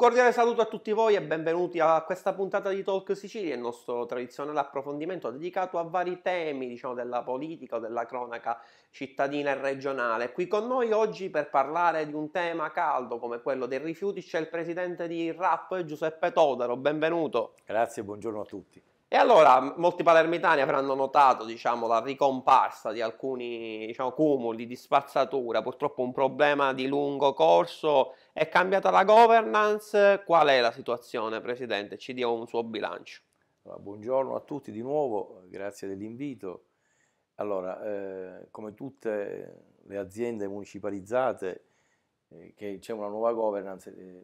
cordiale saluto a tutti voi e benvenuti a questa puntata di Talk Sicilia, il nostro tradizionale approfondimento dedicato a vari temi, diciamo, della politica o della cronaca cittadina e regionale. Qui con noi oggi per parlare di un tema caldo come quello dei rifiuti c'è il presidente di RAP Giuseppe Todaro, benvenuto. Grazie, buongiorno a tutti. E allora molti palermitani avranno notato diciamo, la ricomparsa di alcuni diciamo, cumuli di spazzatura, purtroppo un problema di lungo corso. È cambiata la governance, qual è la situazione Presidente? Ci dia un suo bilancio. Allora, buongiorno a tutti di nuovo, grazie dell'invito. Allora, eh, come tutte le aziende municipalizzate, eh, che c'è una nuova governance, eh,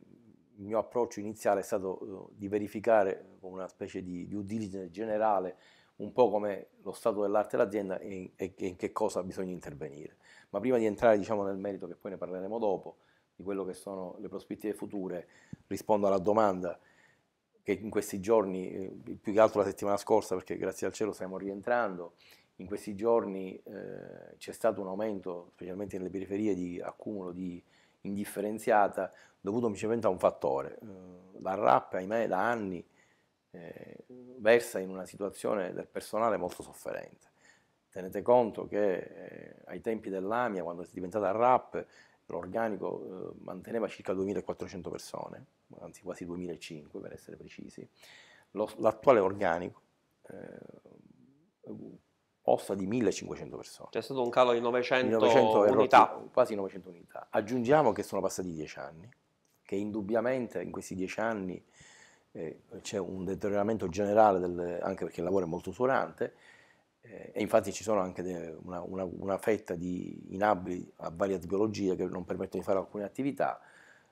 il mio approccio iniziale è stato eh, di verificare con una specie di due diligence generale un po' come lo stato dell'arte dell'azienda e in, che cosa bisogna intervenire. Ma prima di entrare diciamo, nel merito, che poi ne parleremo dopo, di quello che sono le prospettive future, rispondo alla domanda che in questi giorni, eh, più che altro la settimana scorsa, perché grazie al cielo stiamo rientrando, in questi giorni eh, c'è stato un aumento, specialmente nelle periferie, di accumulo di indifferenziata dovuto semplicemente a un fattore. Eh, la RAP, ahimè, da anni eh, versa in una situazione del personale molto sofferente. Tenete conto che eh, ai tempi dell'AMIA, quando è diventata RAP, l'organico eh, manteneva circa 2.400 persone, anzi quasi 2.500 per essere precisi. l'attuale organico eh, ossa di 1500 persone. C'è stato un calo di 900, 900 unità. Rotti, quasi 900 unità. Aggiungiamo che sono passati 10 anni, che indubbiamente in questi 10 anni eh, c'è un deterioramento generale, del, anche perché il lavoro è molto usurante, eh, e infatti ci sono anche de, una, una, una, fetta di inabili a varie biologie che non permettono di fare alcune attività.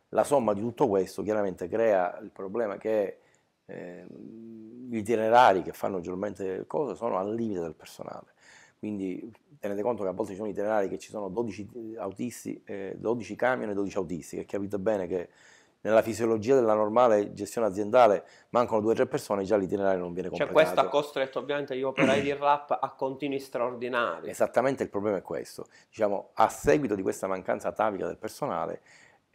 La somma di tutto questo chiaramente crea il problema che È, Ehm, gli itinerari che fanno generalmente cose sono al limite del personale. Quindi tenete conto che a volte ci sono itinerari che ci sono 12 eh, autisti, eh, 12 camion e 12 autisti, che capite bene che nella fisiologia della normale gestione aziendale mancano due o tre persone, già l'itinerario non viene completato. Cioè questo ha costretto ovviamente gli operai di RAP a continui straordinari. Esattamente il problema è questo. Diciamo, a seguito di questa mancanza atavica del personale,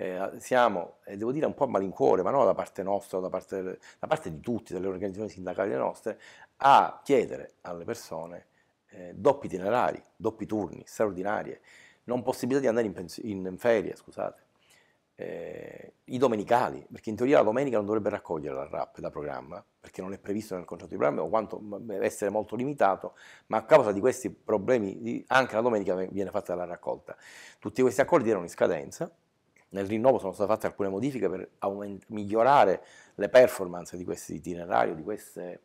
eh, siamo, eh, devo dire, un po' a malincuore, ma non da parte nostra, da parte, da parte di tutti, delle organizzazioni sindacali nostre, a chiedere alle persone eh, doppi itinerari, doppi turni, straordinarie, non possibilità di andare in, pens- in ferie, scusate, eh, i domenicali, perché in teoria la domenica non dovrebbe raccogliere la RAP da programma, perché non è previsto nel contratto di programma, o quanto deve essere molto limitato, ma a causa di questi problemi anche la domenica viene fatta la raccolta. Tutti questi accordi erano in scadenza, nel rinnovo sono state fatte alcune modifiche per aument- migliorare le performance di questo itinerario, di queste,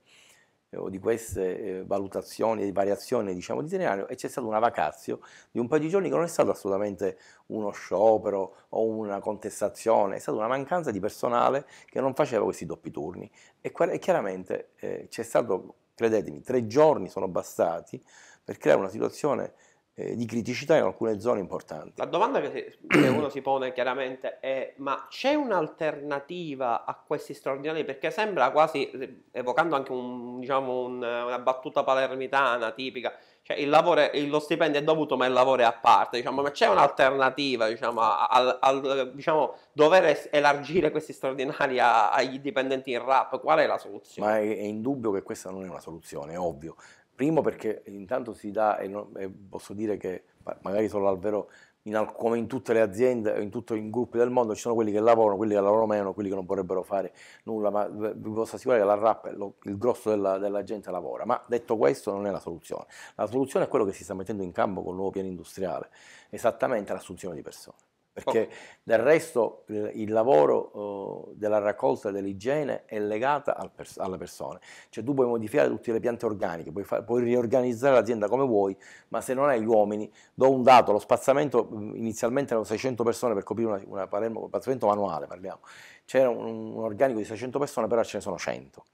eh, o di queste eh, valutazioni e variazioni diciamo, di itinerario e c'è stata una vacazio di un paio di giorni che non è stato assolutamente uno sciopero o una contestazione, è stata una mancanza di personale che non faceva questi doppi turni e, e chiaramente eh, c'è stato, credetemi, tre giorni sono bastati per creare una situazione eh, di criticità in alcune zone importanti. La domanda che, si, che uno si pone chiaramente è ma c'è un'alternativa a questi straordinari? Perché sembra quasi, eh, evocando anche un, diciamo un, una battuta palermitana tipica, cioè il lavoro, lo stipendio è dovuto ma il lavoro è a parte, diciamo, ma c'è un'alternativa diciamo, al, al diciamo, dover elargire questi straordinari a, agli dipendenti in RAP, qual è la soluzione? Ma è, è indubbio che questa non è una soluzione, è ovvio, Primo perché intanto si dà, e, non, e posso dire che magari solo l'alvero, in, come in tutte le aziende, in tutti i gruppi del mondo, ci sono quelli che lavorano, quelli che lavorano meno, quelli che non vorrebbero fare nulla, ma vi posso assicurare che la RAP, lo, il grosso della, della, gente lavora. Ma detto questo non è la soluzione. La soluzione è quello che si sta mettendo in campo con il nuovo piano industriale, esattamente l'assunzione di persone perché oh. del resto il, lavoro eh, della raccolta dell'igiene è legato al pers alla persona, cioè tu puoi modificare tutte le piante organiche, puoi, puoi riorganizzare l'azienda come vuoi, ma se non hai gli uomini, do un dato, lo spazzamento inizialmente erano 600 persone per coprire una, una Palermo, un spazzamento manuale parliamo, c'era un, un organico di 600 persone, però ce ne sono 100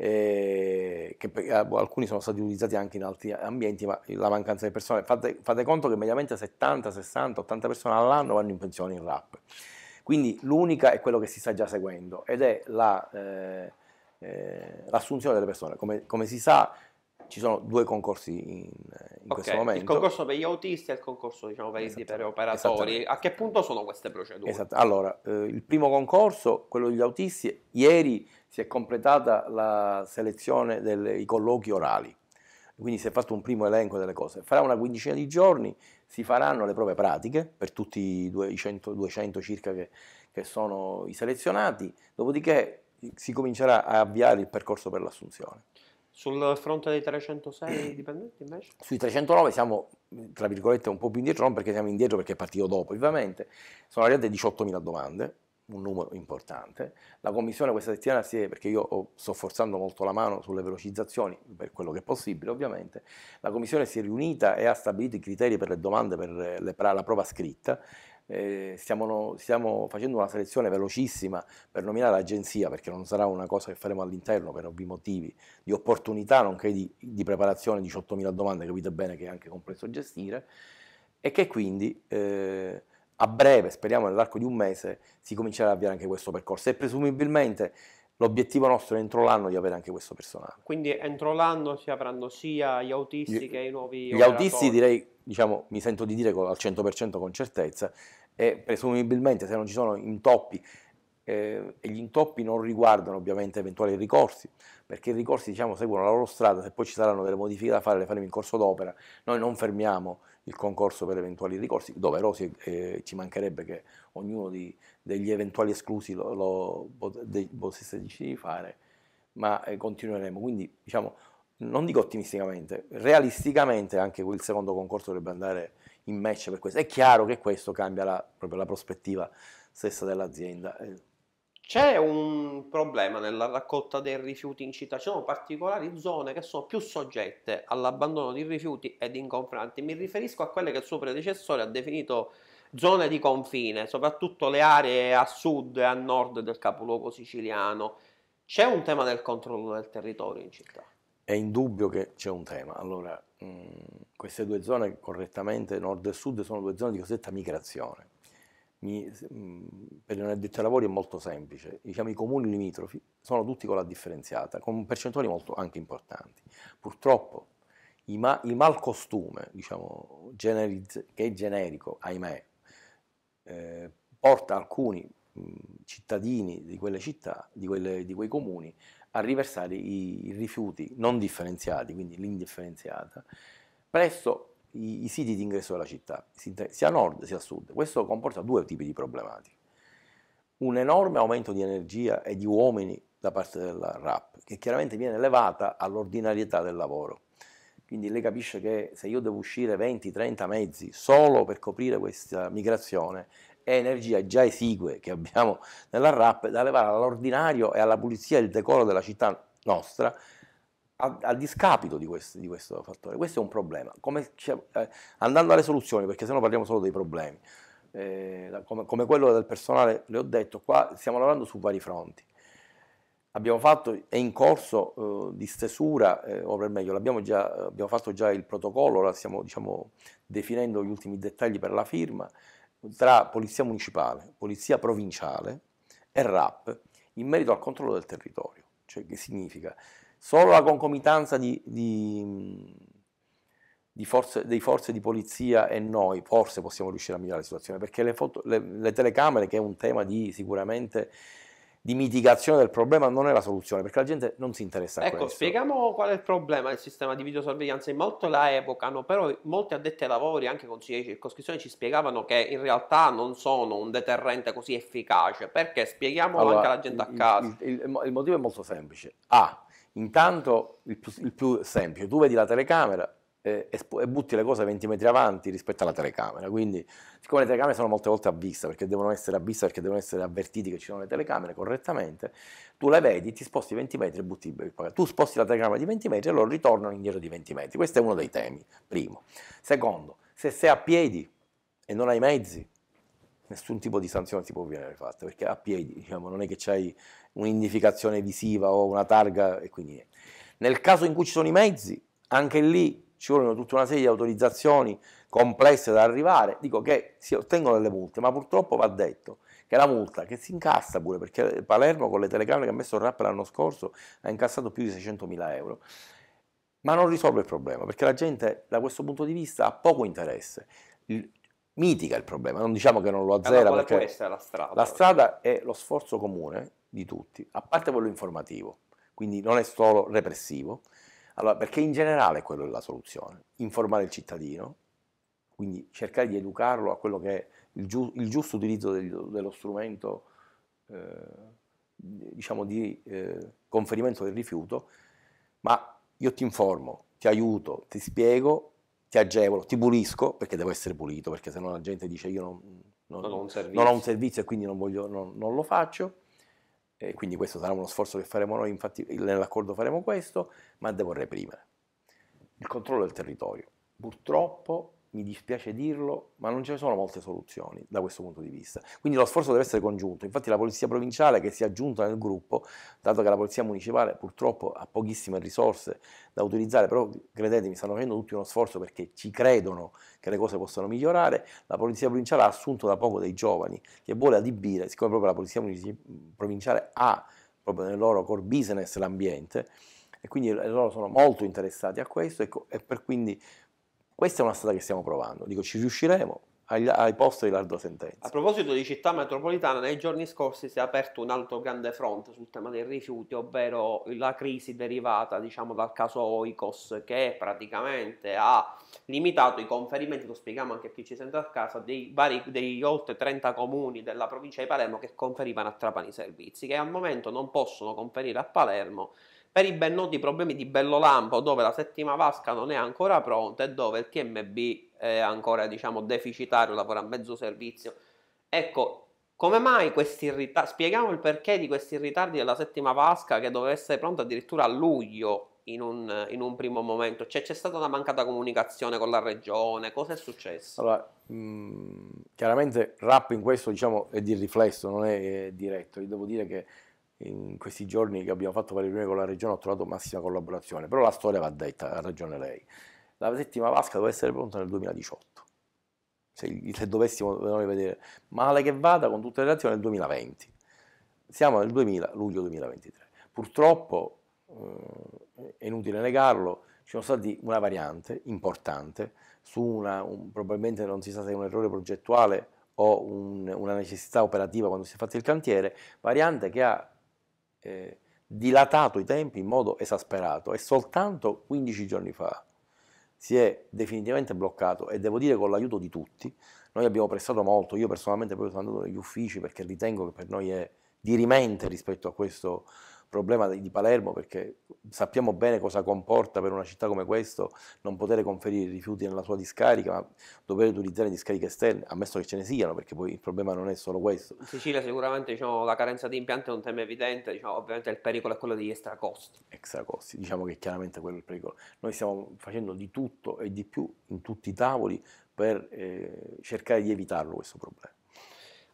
eh, che eh, boh, alcuni sono stati utilizzati anche in altri ambienti, ma la mancanza di persone, fate, fate conto che mediamente 70, 60, 80 persone all'anno vanno in pensione in rap. Quindi l'unica è quello che si sta già seguendo ed è la, eh, eh, l'assunzione delle persone. Come, come si sa, ci sono due concorsi in, in okay, questo momento. Il concorso per gli autisti e il concorso diciamo, per, esatto, per operatori. A che punto sono queste procedure? Esatto. Allora, eh, il primo concorso, quello degli autisti, ieri si è completata la selezione dei colloqui orali. Quindi si è fatto un primo elenco delle cose. Fra una quindicina di giorni si faranno le prove pratiche per tutti i 200, 200 circa che, che sono i selezionati, dopodiché si comincerà a avviare il percorso per l'assunzione. Sul fronte dei 306 dipendenti invece? Sui 309 siamo, tra virgolette, un po' più indietro, non perché siamo indietro, perché è partito dopo, ovviamente. Sono arrivate 18.000 domande, un numero importante. La Commissione questa settimana si è, perché io sto forzando molto la mano sulle velocizzazioni, per quello che è possibile ovviamente, la Commissione si è riunita e ha stabilito i criteri per le domande per, le, per la prova scritta eh, stiamo, stiamo, facendo una selezione velocissima per nominare l'agenzia, perché non sarà una cosa che faremo all'interno per ovvi motivi di opportunità, nonché di, di preparazione, 18.000 domande, capite bene che è anche complesso gestire, e che quindi eh, a breve, speriamo nell'arco di un mese, si comincerà a avviare anche questo percorso e presumibilmente L'obiettivo nostro è entro l'anno di avere anche questo personale. Quindi entro l'anno si avranno sia gli autisti gli, che i nuovi Gli autisti direi, diciamo, mi sento di dire al 100% con certezza e presumibilmente se non ci sono intoppi eh, e gli intoppi non riguardano ovviamente eventuali ricorsi, perché i ricorsi diciamo, seguono la loro strada, se poi ci saranno delle modifiche da fare le faremo in corso d'opera, noi non fermiamo il concorso per eventuali ricorsi, doverosi eh, ci mancherebbe che ognuno di, degli eventuali esclusi lo, lo potesse decidere di fare, ma eh, continueremo. Quindi diciamo, non dico ottimisticamente, realisticamente anche il secondo concorso dovrebbe andare in match per questo. È chiaro che questo cambia la, proprio la prospettiva stessa dell'azienda. Eh. C'è un problema nella raccolta dei rifiuti in città, ci sono particolari zone che sono più soggette all'abbandono di rifiuti ed inconfranti. Mi riferisco a quelle che il suo predecessore ha definito zone di confine, soprattutto le aree a sud e a nord del capoluogo siciliano. C'è un tema del controllo del territorio in città? È indubbio che c'è un tema. Allora, mh, mm, queste due zone, correttamente nord e sud, sono due zone di cosiddetta migrazione mi, mhmm, per non addetti ai lavori è molto semplice, diciamo, i comuni limitrofi sono tutti con la differenziata, con percentuali molto anche importanti. Purtroppo il, ma, malcostume, diciamo, generizz- che è generico, ahimè, eh, porta alcuni mh, mhmm, cittadini di quelle città, di, quelle, di quei comuni, a riversare i, i rifiuti non differenziati, quindi l'indifferenziata, presso i, i siti di ingresso della città, sia a nord sia a sud. Questo comporta due tipi di problematiche. Un enorme aumento di energia e di uomini da parte della RAP, che chiaramente viene elevata all'ordinarietà del lavoro. Quindi lei capisce che se io devo uscire 20-30 mezzi solo per coprire questa migrazione, è energia già esigue che abbiamo nella RAP da levare all'ordinario e alla pulizia e il decoro della città nostra a, a discapito di, quest, di, questo fattore. Questo è un problema. Come, eh, andando alle soluzioni, perché sennò parliamo solo dei problemi, eh, come, come, quello del personale, le ho detto, qua stiamo lavorando su vari fronti. Abbiamo fatto, è in corso eh, di stesura, eh, o per meglio, abbiamo, già, abbiamo fatto già il protocollo, ora stiamo diciamo, definendo gli ultimi dettagli per la firma, tra polizia municipale, polizia provinciale e RAP in merito al controllo del territorio. Cioè, che significa? Solo la concomitanza di, di, di forze, dei forze di polizia e noi forse possiamo riuscire a migliorare la situazione, perché le, foto, le, le telecamere, che è un tema di sicuramente di mitigazione del problema non è la soluzione perché la gente non si interessa ecco, a questo. Ecco, spieghiamo qual è il problema del sistema di videosorveglianza. In molto la evocano, però molti addetti ai lavori, anche consiglieri di circoscrizione, ci spiegavano che in realtà non sono un deterrente così efficace. Perché spieghiamo allora, anche alla gente a casa. Il, il, il, motivo è molto semplice. A. Intanto il più, il più semplice, tu vedi la telecamera e, e, butti le cose 20 metri avanti rispetto alla telecamera, quindi siccome le telecamere sono molte volte a vista, perché devono essere a vista, perché devono essere avvertiti che ci sono le telecamere correttamente, tu le vedi, ti sposti 20 metri e butti il backpack. Tu sposti la telecamera di 20 metri e loro ritornano indietro di 20 metri. Questo è uno dei temi, primo. Secondo, se sei a piedi e non hai mezzi, nessun tipo di sanzione ti può venire fatta, perché a piedi, diciamo, non è che c'hai un'indificazione visiva o una targa e quindi niente. Nel caso in cui ci sono i mezzi, anche lì ci vogliono tutta una serie di autorizzazioni complesse da arrivare, dico che si ottengono delle multe, ma purtroppo va detto che la multa che si incassa pure, perché Palermo con le telecamere che ha messo il rap l'anno scorso ha incassato più di 600.000 euro, ma non risolve il problema, perché la gente da questo punto di vista ha poco interesse mitiga il problema, non diciamo che non lo eh, azzera. Allora, qual è la strada? La strada è lo sforzo comune di tutti, a parte quello informativo, quindi non è solo repressivo, allora, perché in generale quello è la soluzione, informare il cittadino, quindi cercare di educarlo a quello che è il, giu- il giusto utilizzo degli, dello strumento eh, diciamo di eh, conferimento del rifiuto, ma io ti informo, ti aiuto, ti spiego ti agevolo, ti pulisco perché devo essere pulito, perché sennò la gente dice io non, non, non, ho, un non ho, un servizio e quindi non, voglio, lo faccio. E quindi questo sarà uno sforzo che faremo noi, infatti nell'accordo faremo questo, ma devo reprimere. Il controllo del territorio. Purtroppo mi dispiace dirlo, ma non ce ne sono molte soluzioni da questo punto di vista. Quindi lo sforzo deve essere congiunto. Infatti la polizia provinciale che si è aggiunta nel gruppo, dato che la polizia municipale purtroppo ha pochissime risorse da utilizzare, però credetemi, stanno facendo tutti uno sforzo perché ci credono che le cose possano migliorare, la polizia provinciale ha assunto da poco dei giovani che vuole adibire, siccome proprio la polizia provinciale ha proprio nel loro core business l'ambiente, e quindi loro sono molto interessati a questo ecco, e, per quindi questa è una strada che stiamo provando, dico ci riusciremo ai, ai posti di sentenza. A proposito di città metropolitana, nei giorni scorsi si è aperto un altro grande fronte sul tema dei rifiuti, ovvero la crisi derivata diciamo, dal caso Oikos che praticamente ha limitato i conferimenti, lo spieghiamo anche a chi ci sente a casa, dei vari, degli oltre 30 comuni della provincia di Palermo che conferivano a Trapani servizi, che al momento non possono conferire a Palermo per i ben noti problemi di Bellolampo dove la settima vasca non è ancora pronta e dove il TMB è ancora diciamo deficitario, lavora a mezzo servizio. Ecco, come mai questi ritardi? Spieghiamo il perché di questi ritardi della settima vasca che doveva essere pronta addirittura a luglio in un, in un primo momento. Cioè, c'è stata una mancata comunicazione con la regione, cosa è successo? Allora, mh, chiaramente RAP in questo diciamo, è di riflesso, non è eh, diretto. Io devo dire che in questi giorni che abbiamo fatto varie riunioni con la Regione ho trovato massima collaborazione, però la storia va detta, ha ragione lei. La settima vasca doveva essere pronta nel 2018, se, se dovessimo noi vedere, male che vada con tutte le relazioni nel 2020. Siamo nel 2000, luglio 2023. Purtroppo, eh, è inutile negarlo, ci sono stati una variante importante su una, un, probabilmente non si sa se è un errore progettuale o un, una necessità operativa quando si è fatto il cantiere, variante che ha eh, dilatato i tempi in modo esasperato e soltanto 15 giorni fa si è definitivamente bloccato e devo dire con l'aiuto di tutti, noi abbiamo prestato molto, io personalmente poi sono andato negli uffici perché ritengo che per noi è dirimente rispetto a questo problema di Palermo perché sappiamo bene cosa comporta per una città come questo non poter conferire rifiuti nella sua discarica, ma dover utilizzare discariche esterne, ammesso che ce ne siano, perché poi il problema non è solo questo. In Sicilia sicuramente diciamo, la carenza di impianti è un tema evidente, diciamo, ovviamente il pericolo è quello degli extracosti. Extracosti, diciamo che chiaramente quello è il pericolo. Noi stiamo facendo di tutto e di più in tutti i tavoli per eh, cercare di evitarlo questo problema.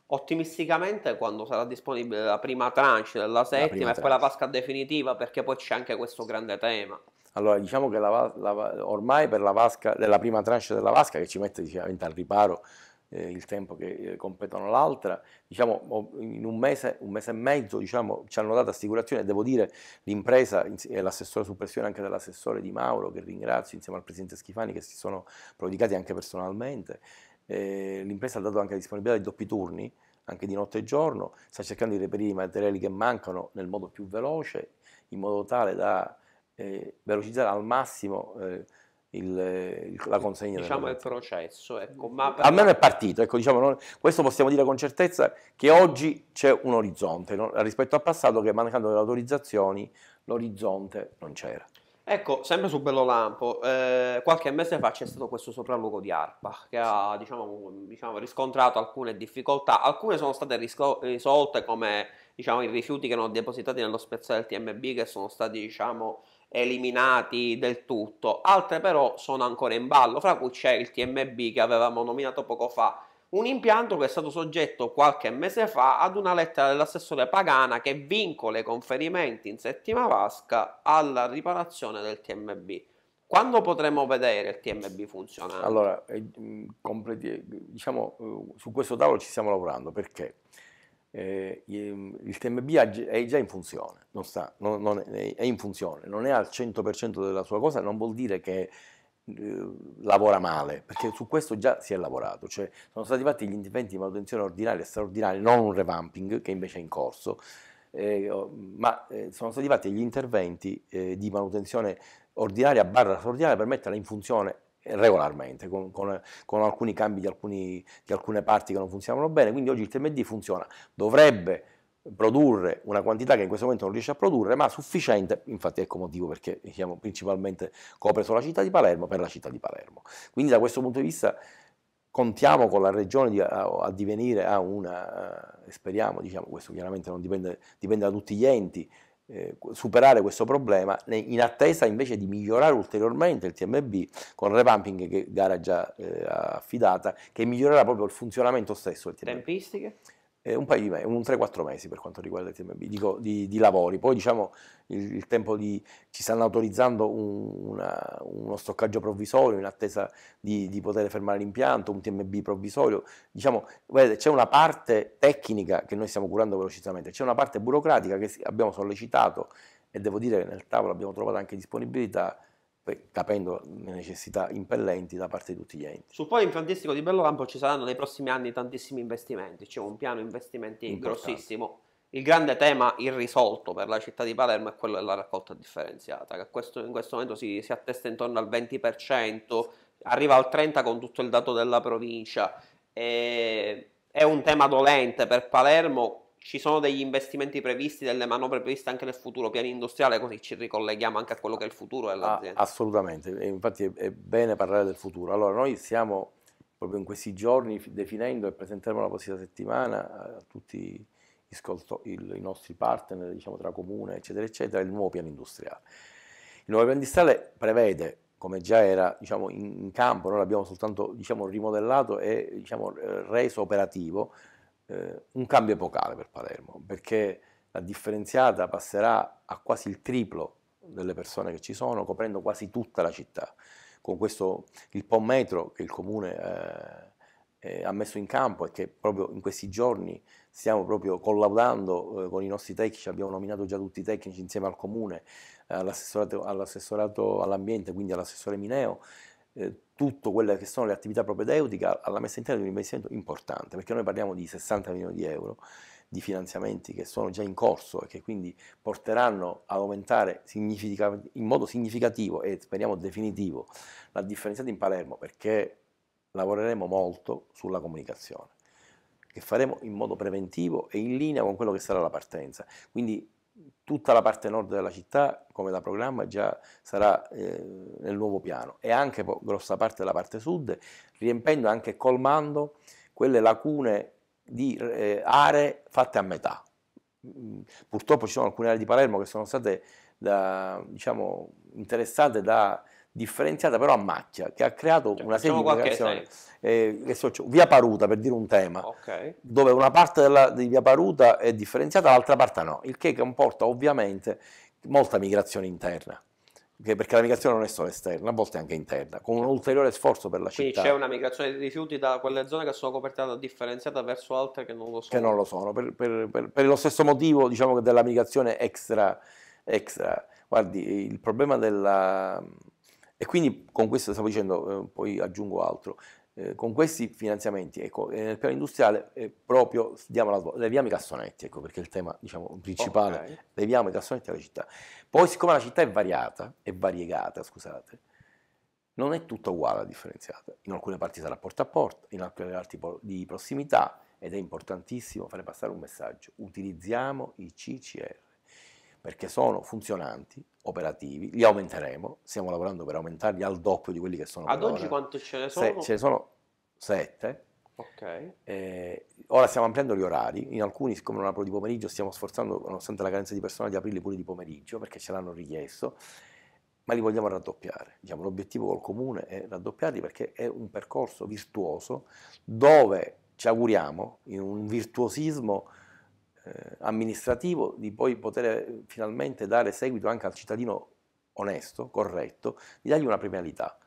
Ottimisticamente, quando sarà disponibile la prima tranche della settima e poi la vasca definitiva, perché poi c'è anche questo grande tema. Allora, diciamo che la, la, ormai per la, vasca, della prima tranche della Vasca, che ci mette diciamo, al riparo eh, il tempo che eh, competono l'altra, diciamo, in un mese, un mese e mezzo diciamo, ci hanno dato assicurazione, devo dire l'impresa e l'assessore suppressione anche dell'assessore Di Mauro, che ringrazio insieme al presidente Schifani, che si sono prodigati anche personalmente, eh, l'impresa ha dato anche la disponibilità di doppi turni, anche di notte e giorno, sta cercando di reperire i materiali che mancano nel modo più veloce, in modo tale da eh, velocizzare al massimo eh, il, il, la consegna. Diciamo il processo, ecco, almeno è partito, ecco, diciamo, non, questo possiamo dire con certezza che oggi c'è un orizzonte, no? rispetto al passato che mancando le autorizzazioni l'orizzonte non c'era. Ecco, sempre su Bello Lampo, eh, qualche mese fa c'è stato questo sopralluogo di Arpa che ha diciamo, diciamo, riscontrato alcune difficoltà, alcune sono state risco- risolte come diciamo, i rifiuti che erano depositati nello spezzale del TMB che sono stati diciamo, eliminati del tutto, altre però sono ancora in ballo, fra cui c'è il TMB che avevamo nominato poco fa un impianto che è stato soggetto qualche mese fa ad una lettera dell'assessore Pagana che vincola i conferimenti in settima vasca alla riparazione del TMB. Quando potremo vedere il TMB funzionare? Allora, eh, mm, diciamo, eh, su questo tavolo ci stiamo lavorando perché eh, mm, il TMB è già in funzione, non sta, non è, in funzione, non è al 100% della sua cosa, non vuol dire che eh, lavora male, perché su questo già si è lavorato, cioè sono stati fatti gli interventi di manutenzione ordinaria e straordinaria, non un revamping che invece è in corso, eh, oh, ma eh, sono stati fatti gli interventi eh, di manutenzione ordinaria barra straordinaria per metterla in funzione regolarmente, con, con, con alcuni cambi di, alcuni, di, alcune parti che non funzionavano bene, quindi oggi il TMD funziona, dovrebbe produrre una quantità che in questo momento non riesce a produrre, ma sufficiente, infatti ecco motivo perché diciamo, principalmente copre solo la città di Palermo, per la città di Palermo. Quindi da questo punto di vista contiamo con la regione di, a, a, divenire a una, eh, speriamo, diciamo, questo chiaramente non dipende, dipende da tutti gli enti, eh, superare questo problema in attesa invece di migliorare ulteriormente il TMB con il revamping che gara già eh, affidata che migliorerà proprio il funzionamento stesso del TMB. Tempistiche? eh, un paio di mesi, un 3-4 mesi per quanto riguarda il TMB, dico, di, di lavori. Poi diciamo il, il, tempo di. ci stanno autorizzando un, una, uno stoccaggio provvisorio in attesa di, di, poter fermare l'impianto, un TMB provvisorio. Diciamo, vedete, c'è una parte tecnica che noi stiamo curando velocissimamente, c'è una parte burocratica che abbiamo sollecitato e devo dire che nel tavolo abbiamo trovato anche disponibilità capendo le necessità impellenti da parte di tutti gli enti. Sul polo infantistico di Bellolampo ci saranno nei prossimi anni tantissimi investimenti, c'è cioè un piano investimenti Importante. grossissimo. Il grande tema irrisolto per la città di Palermo è quello della raccolta differenziata, che questo, in questo momento si, si attesta intorno al 20%, arriva al 30% con tutto il dato della provincia. E, è un tema dolente per Palermo, ci sono degli investimenti previsti, delle manovre previste anche nel futuro piano industriale, così ci ricolleghiamo anche a quello che è il futuro dell'azienda. Ah, assolutamente, infatti è bene parlare del futuro. Allora, noi stiamo proprio in questi giorni definendo e presenteremo la prossima settimana a tutti i nostri partner, diciamo tra comune, eccetera, eccetera, il nuovo piano industriale. Il nuovo piano industriale prevede come già era diciamo, in, campo, noi l'abbiamo soltanto diciamo, rimodellato e diciamo, eh, reso operativo, eh, un cambio epocale per Palermo, perché la differenziata passerà a quasi il triplo delle persone che ci sono, coprendo quasi tutta la città. Con questo il POM metro che il comune eh, eh, ha messo in campo e che proprio in questi giorni stiamo proprio collaudando eh, con i nostri tecnici, abbiamo nominato già tutti i tecnici insieme al comune, eh, all'assessorato, all'ambiente, quindi all'assessore Mineo, eh, tutte quelle che sono le attività propedeutiche alla messa in terra di un investimento importante, perché noi parliamo di 60 milioni di euro di finanziamenti che sono già in corso e che quindi porteranno ad aumentare in modo significativo e speriamo definitivo la differenziata in Palermo, perché lavoreremo molto sulla comunicazione, che faremo in modo preventivo e in linea con quello che sarà la partenza. Quindi tutta la parte nord della città, come da programma, già sarà eh, nel nuovo piano e anche grossa parte della parte sud, riempendo anche colmando quelle lacune di eh, aree fatte a metà. Mm, purtroppo ci sono alcune aree di Palermo che sono state da, diciamo, interessate da differenziata però a macchia, che ha creato cioè, una serie di migrazioni Eh, cioè, via Paruta, per dire un tema, okay. dove una parte della, di Via Paruta è differenziata, l'altra parte no, il che comporta ovviamente molta migrazione interna perché la migrazione non è solo esterna, a volte anche interna, con un ulteriore sforzo per la Quindi città. Quindi c'è una migrazione di rifiuti da quelle zone che sono coperte da differenziata verso altre che non lo sono. Che non lo sono, per, per, per, per lo stesso motivo diciamo della migrazione extra, extra. Guardi, il problema della, e quindi con questo stavo dicendo, eh, poi aggiungo altro, eh, con questi finanziamenti ecco, eh, nel piano industriale eh, proprio svolta, leviamo i cassonetti, ecco, perché il tema diciamo, principale, okay. leviamo i cassonetti alla città. Poi siccome la città è variata, è variegata, scusate, non è tutta uguale la differenziata. In alcune parti sarà porta a porta, in altre parti di prossimità, ed è importantissimo fare passare un messaggio, utilizziamo i CCR perché sono funzionanti, operativi, li aumenteremo, stiamo lavorando per aumentarli al doppio di quelli che sono. Ad oggi ora. quanto ce ne sono? Se, ce ne sono sette. Okay. Eh, ora stiamo ampliando gli orari, in alcuni siccome non apro di pomeriggio stiamo sforzando, nonostante la carenza di personale, di aprirli pure di pomeriggio perché ce l'hanno richiesto, ma li vogliamo raddoppiare. Diciamo, l'obiettivo col comune è raddoppiarli perché è un percorso virtuoso dove ci auguriamo, in un virtuosismo eh, amministrativo di poi poter eh, finalmente dare seguito anche al cittadino onesto, corretto, di dargli una premialità.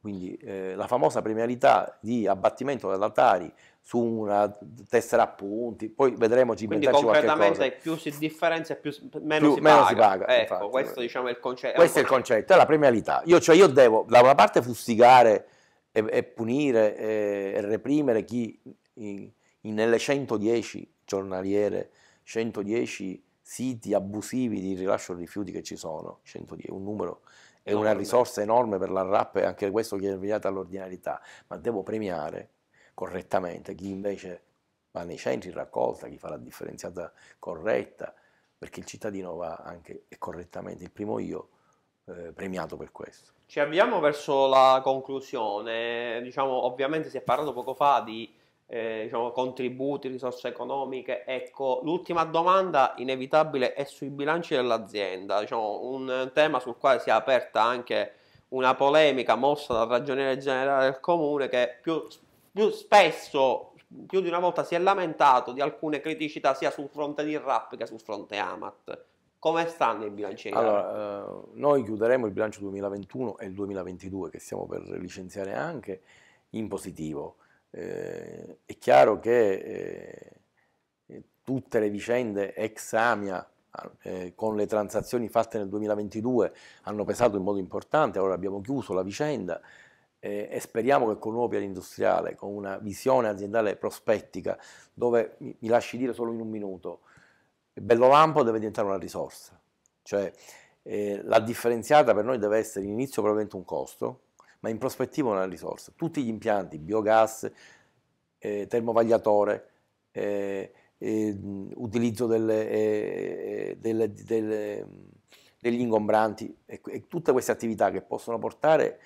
Quindi eh, la famosa premialità di abbattimento della Tari su una tessera a punti, poi vedremo ci Quindi concretamente più si differenzia più, meno, più, si, meno paga. si, paga. Ecco, infatti. questo diciamo, è il concetto. Questo è il concetto, è la premialità. Io, cioè, io devo da una parte fustigare e, e punire e, eh, e reprimere chi in, in, nelle 110 giornaliere 110 siti abusivi di rilascio rifiuti che ci sono, 110, un numero è una risorsa enorme per la RAP e anche questo chiede vegliata all'ordinarietà, ma devo premiare correttamente chi invece va nei centri raccolta, chi fa la differenziata corretta, perché il cittadino va anche e correttamente, il primo io, eh, premiato per questo. Ci avviamo verso la conclusione, diciamo ovviamente si è parlato poco fa di eh, diciamo, contributi, risorse economiche. Ecco, l'ultima domanda inevitabile è sui bilanci dell'azienda, diciamo, un tema sul quale si è aperta anche una polemica mossa dal ragioniere generale del comune che più, più spesso, più di una volta si è lamentato di alcune criticità sia sul fronte di RAP che sul fronte AMAT. Come stanno i bilanci? Allora, eh, noi chiuderemo il bilancio 2021 e il 2022 che stiamo per licenziare anche in positivo eh, è chiaro che eh, tutte le vicende ex Amia eh, con le transazioni fatte nel 2022 hanno pesato in modo importante, allora abbiamo chiuso la vicenda eh, e speriamo che con un nuovo piano industriale, con una visione aziendale prospettica, dove mi, mi lasci dire solo in un minuto, Bello Lampo deve diventare una risorsa, cioè eh, la differenziata per noi deve essere in inizio probabilmente un costo, ma in prospettiva una risorsa. Tutti gli impianti, biogas, eh, termovagliatore, eh, eh, utilizzo delle, eh, eh, delle, delle, degli ingombranti e, e tutte queste attività che possono portare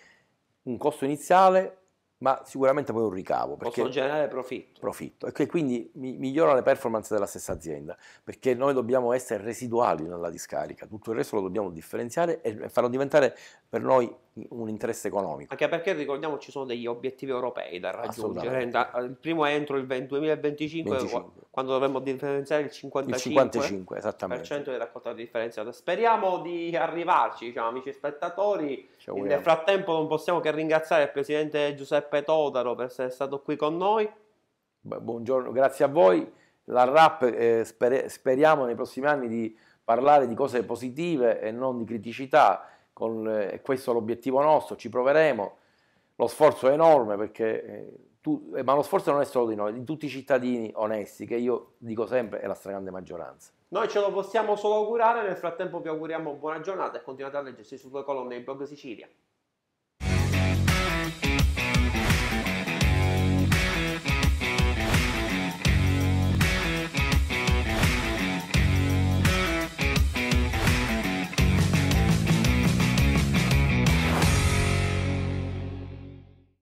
un costo iniziale ma sicuramente poi un ricavo. Posso generare profitto. Profitto, e che quindi migliora le performance della stessa azienda, perché noi dobbiamo essere residuali nella discarica, tutto il resto lo dobbiamo differenziare e farlo diventare per noi un interesse economico. Anche perché ricordiamo ci sono degli obiettivi europei da raggiungere, il primo è entro il 2025, 25. quando dovremmo differenziare il 55%, il 55 esattamente. della raccolta differenziata. Speriamo di arrivarci, diciamo, amici spettatori cioè, nel frattempo non possiamo che ringraziare il presidente Giuseppe Totaro per essere stato qui con noi. Beh, buongiorno, grazie a voi. La RAP eh, sper speriamo nei prossimi anni di parlare di cose positive e non di criticità, con, eh, questo è l'obiettivo nostro, ci proveremo. Lo sforzo è enorme perché... Eh, tu, eh, ma lo sforzo non è solo di noi, di tutti i cittadini onesti, che io dico sempre è la stragrande maggioranza. Noi ce lo possiamo solo augurare, nel frattempo vi auguriamo buona giornata e continuate a leggersi sulle colonne di blog Sicilia.